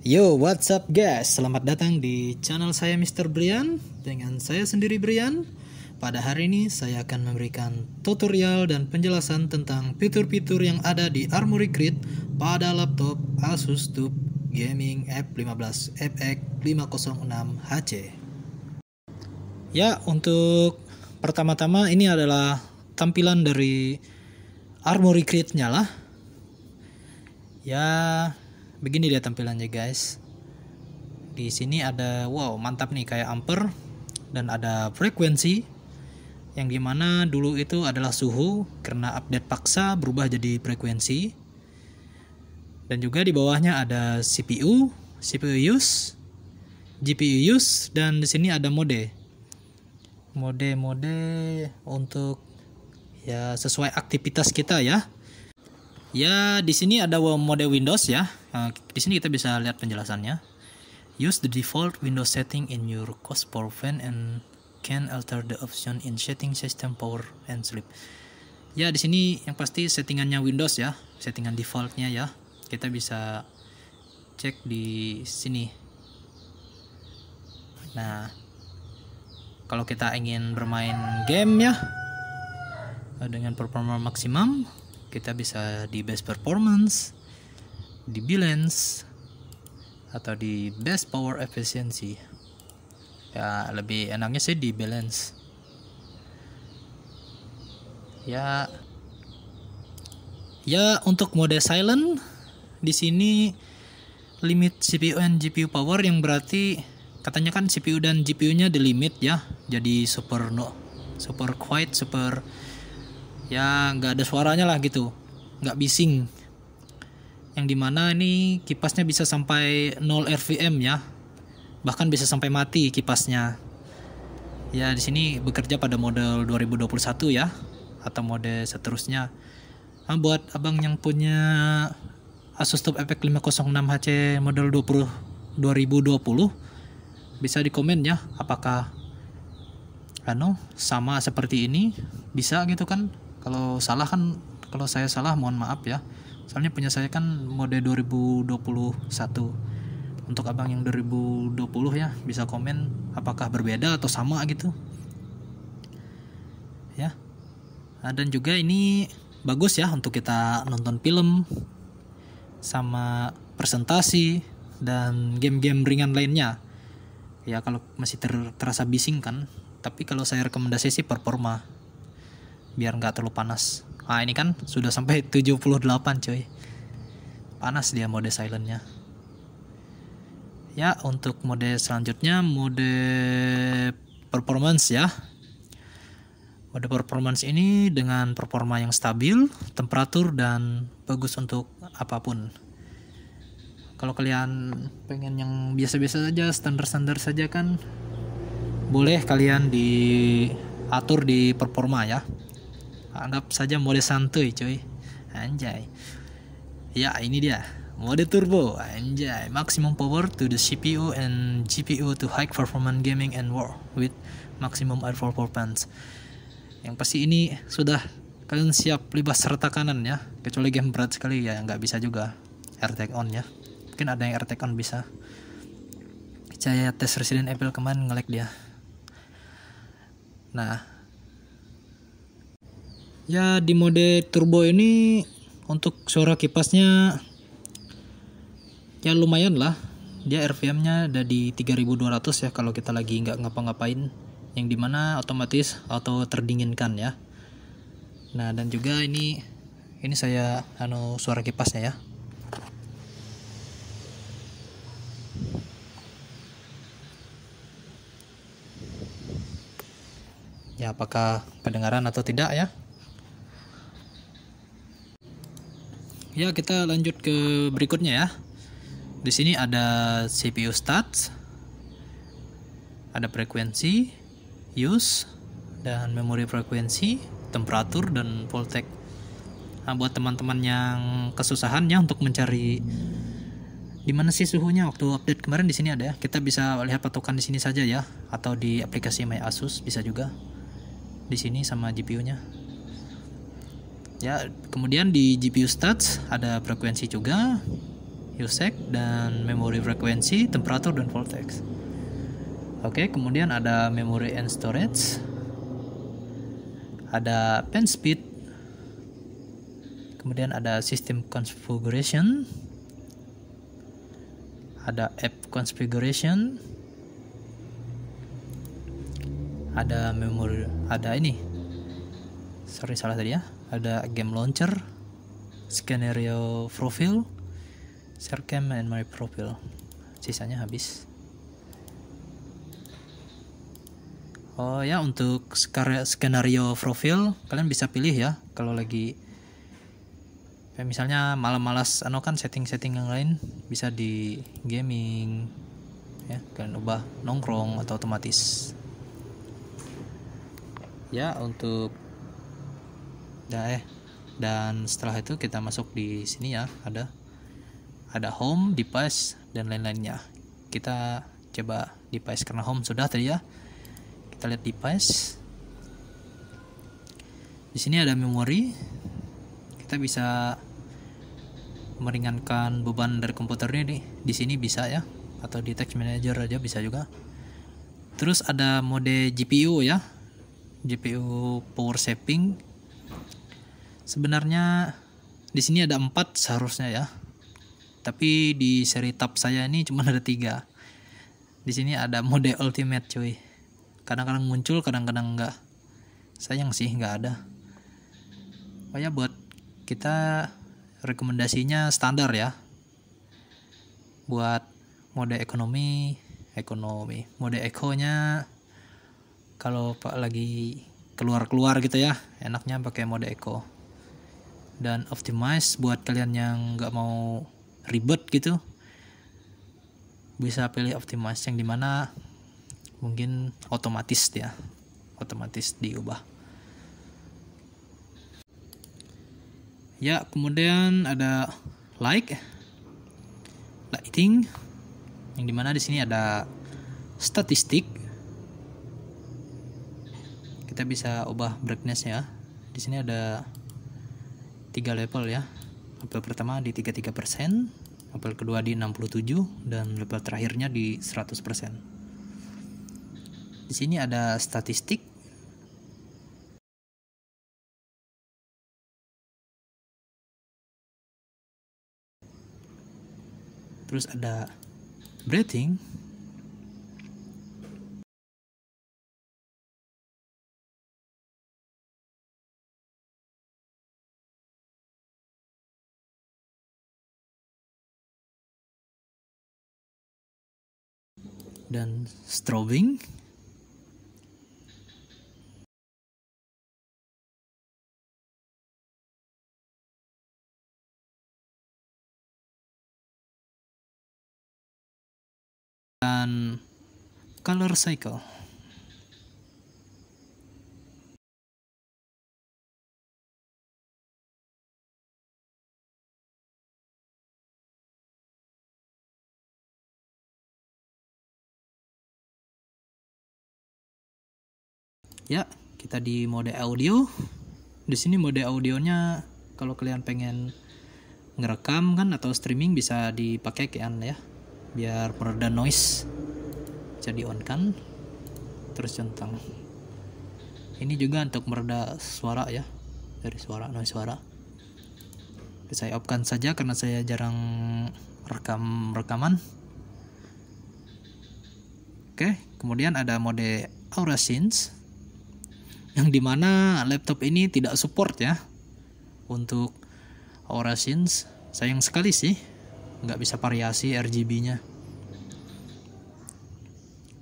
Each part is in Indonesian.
Yo, what's up guys? Selamat datang di channel saya Mr. Brian dengan saya sendiri Brian. Pada hari ini saya akan memberikan tutorial dan penjelasan tentang fitur-fitur yang ada di Armory Grid pada laptop Asus Tube Gaming F15 FX506HC. Ya, untuk pertama-tama ini adalah tampilan dari Armory grid nyala. Ya, begini dia tampilannya guys di sini ada wow mantap nih kayak amper dan ada frekuensi yang dimana dulu itu adalah suhu karena update paksa berubah jadi frekuensi dan juga di bawahnya ada CPU CPU use GPU use dan di sini ada mode mode mode untuk ya sesuai aktivitas kita ya Ya, di sini ada mode Windows ya. Eh, di sini kita bisa lihat penjelasannya. Use the default Windows setting in your cost power fan and can alter the option in setting system power and sleep. Ya, di sini yang pasti settingannya Windows ya, settingan defaultnya ya. Kita bisa cek di sini. Nah, kalau kita ingin bermain game ya eh, dengan performa maksimum kita bisa di best performance di balance atau di best power efficiency ya lebih enaknya sih di balance ya ya untuk mode silent di sini limit CPU dan GPU power yang berarti katanya kan CPU dan GPU-nya di limit ya jadi super no super quiet super ya nggak ada suaranya lah gitu nggak bising yang dimana ini kipasnya bisa sampai 0 rpm ya bahkan bisa sampai mati kipasnya ya di sini bekerja pada model 2021 ya atau mode seterusnya nah, buat abang yang punya Asus Top Effect 506 HC model 20 2020 bisa di komen ya apakah ano sama seperti ini bisa gitu kan kalau salah kan kalau saya salah mohon maaf ya soalnya punya saya kan mode 2021 untuk abang yang 2020 ya bisa komen apakah berbeda atau sama gitu ya nah, dan juga ini bagus ya untuk kita nonton film sama presentasi dan game-game ringan lainnya ya kalau masih ter terasa bising kan tapi kalau saya rekomendasi sih performa biar nggak terlalu panas ah ini kan sudah sampai 78 cuy panas dia mode silentnya ya untuk mode selanjutnya mode performance ya mode performance ini dengan performa yang stabil temperatur dan bagus untuk apapun kalau kalian pengen yang biasa-biasa saja standar-standar saja kan boleh kalian diatur di performa ya anggap saja mode santuy cuy anjay ya ini dia mode turbo anjay maximum power to the CPU and GPU to high performance gaming and work with maximum R4 performance yang pasti ini sudah kalian siap libas serta kanan ya kecuali game berat sekali ya nggak bisa juga RTX on ya mungkin ada yang RTX on bisa saya tes Resident Evil kemarin ngelag dia nah ya di mode turbo ini untuk suara kipasnya ya lumayan lah dia RPM nya ada di 3200 ya kalau kita lagi nggak ngapa-ngapain yang dimana otomatis auto terdinginkan ya nah dan juga ini ini saya anu suara kipasnya ya ya apakah pendengaran atau tidak ya Ya, kita lanjut ke berikutnya ya. Di sini ada CPU stats, ada frekuensi, use, dan memori frekuensi, temperatur, dan voltage. Nah, buat teman-teman yang kesusahan ya untuk mencari di mana sih suhunya waktu update kemarin di sini ada ya. Kita bisa lihat patokan di sini saja ya atau di aplikasi My Asus bisa juga. Di sini sama GPU-nya ya kemudian di GPU stats ada frekuensi juga usec dan memori frekuensi temperatur dan voltage oke kemudian ada memory and storage ada pen speed kemudian ada system configuration ada app configuration ada memori ada ini sorry salah tadi ya ada game launcher, skenario profil, share and my profile. Sisanya habis. Oh ya untuk skenario profil kalian bisa pilih ya kalau lagi kayak misalnya malam-malas anu kan setting-setting yang lain bisa di gaming ya kalian ubah nongkrong atau otomatis ya untuk dah eh dan setelah itu kita masuk di sini ya ada ada home device dan lain-lainnya kita coba device karena home sudah tadi ya kita lihat device di sini ada memory kita bisa meringankan beban dari komputernya nih di sini bisa ya atau di text manager aja bisa juga terus ada mode GPU ya GPU power saving Sebenarnya di sini ada empat seharusnya ya. Tapi di seri tab saya ini cuma ada tiga. Di sini ada mode ultimate cuy. Kadang-kadang muncul, kadang-kadang enggak. Sayang sih enggak ada. Oh buat kita rekomendasinya standar ya. Buat mode ekonomi, ekonomi. Mode ekonya kalau Pak lagi keluar-keluar gitu ya, enaknya pakai mode eco dan optimize buat kalian yang nggak mau ribet gitu bisa pilih optimize yang dimana mungkin otomatis ya otomatis diubah ya kemudian ada like lighting yang dimana di sini ada statistik kita bisa ubah brightness ya di sini ada tiga level ya level pertama di 33% level kedua di 67 dan level terakhirnya di 100% di sini ada statistik terus ada breathing dan strobing dan color cycle ya kita di mode audio di sini mode audionya kalau kalian pengen ngerekam kan atau streaming bisa dipakai kan ya biar pereda noise bisa di on kan terus centang ini juga untuk mereda suara ya dari suara noise suara saya off kan saja karena saya jarang rekam rekaman oke kemudian ada mode aura scenes yang dimana laptop ini tidak support ya untuk Aura Sins sayang sekali sih nggak bisa variasi RGB nya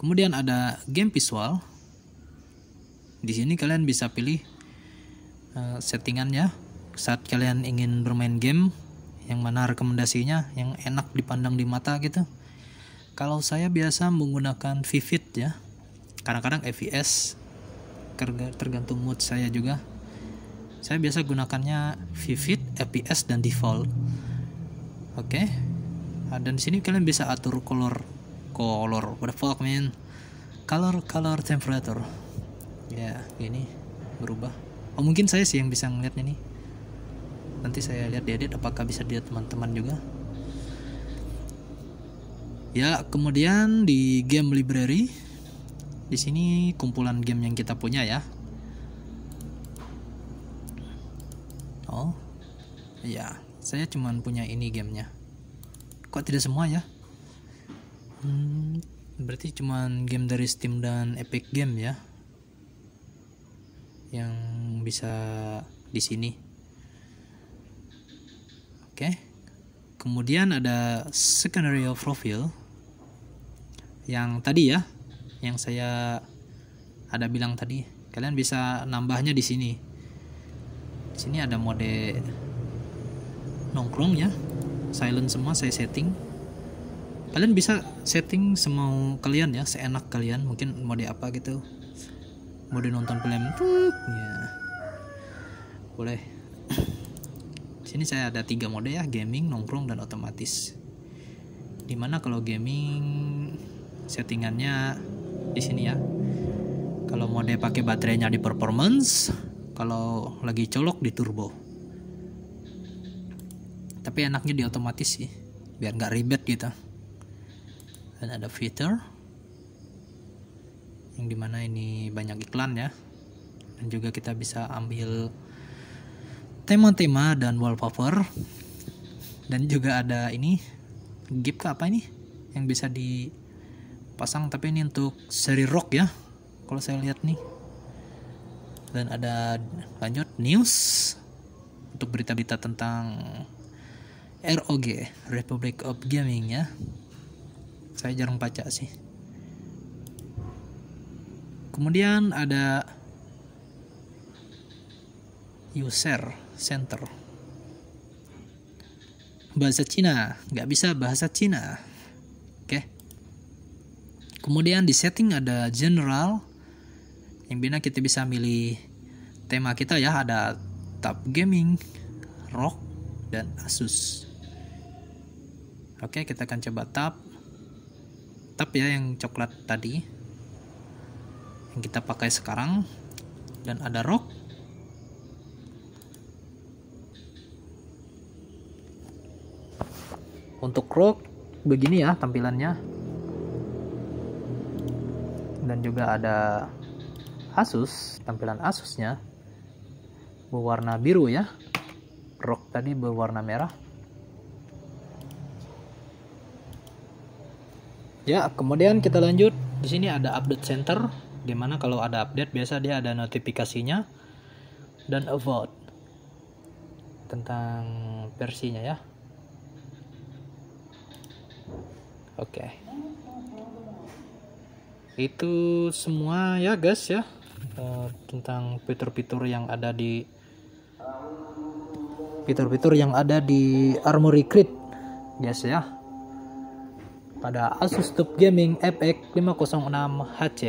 kemudian ada game visual di sini kalian bisa pilih eh, settingannya saat kalian ingin bermain game yang mana rekomendasinya yang enak dipandang di mata gitu kalau saya biasa menggunakan Vivid ya kadang-kadang FVS tergantung mood saya juga saya biasa gunakannya vivid fps dan default oke okay. Ah, dan di sini kalian bisa atur color color what the fuck man color color temperature ya yeah, ini berubah oh mungkin saya sih yang bisa ngeliatnya nih nanti saya lihat diedit apakah bisa dilihat teman-teman juga ya kemudian di game library di sini kumpulan game yang kita punya ya. Oh. Iya, saya cuma punya ini gamenya. Kok tidak semua ya? Hmm, berarti cuma game dari Steam dan Epic Game ya. Yang bisa di sini. Oke. Kemudian ada secondary profile yang tadi ya yang saya ada bilang tadi kalian bisa nambahnya di sini di sini ada mode nongkrong ya silent semua saya setting kalian bisa setting semau kalian ya seenak kalian mungkin mode apa gitu mode nonton film tuh ya boleh di sini saya ada tiga mode ya gaming nongkrong dan otomatis dimana kalau gaming settingannya di sini ya kalau mode pakai baterainya di performance kalau lagi colok di turbo tapi enaknya di otomatis sih biar nggak ribet gitu dan ada fitur yang dimana ini banyak iklan ya dan juga kita bisa ambil tema-tema dan wallpaper dan juga ada ini gift ke apa ini yang bisa di pasang tapi ini untuk seri rock ya kalau saya lihat nih dan ada lanjut news untuk berita-berita tentang ROG Republic of Gaming ya saya jarang baca sih kemudian ada user center bahasa Cina nggak bisa bahasa Cina Kemudian di setting ada general yang bina kita bisa milih tema kita ya ada tab gaming, rock dan Asus. Oke, kita akan coba tab tab ya yang coklat tadi yang kita pakai sekarang dan ada rock untuk rock begini ya tampilannya dan juga ada Asus tampilan Asusnya berwarna biru ya rok tadi berwarna merah ya kemudian kita lanjut di sini ada update center dimana kalau ada update biasa dia ada notifikasinya dan avoid tentang versinya ya oke okay itu semua ya guys ya eh, tentang fitur-fitur yang ada di fitur-fitur yang ada di Armory Crate guys ya pada Asus tube Gaming FX506 HC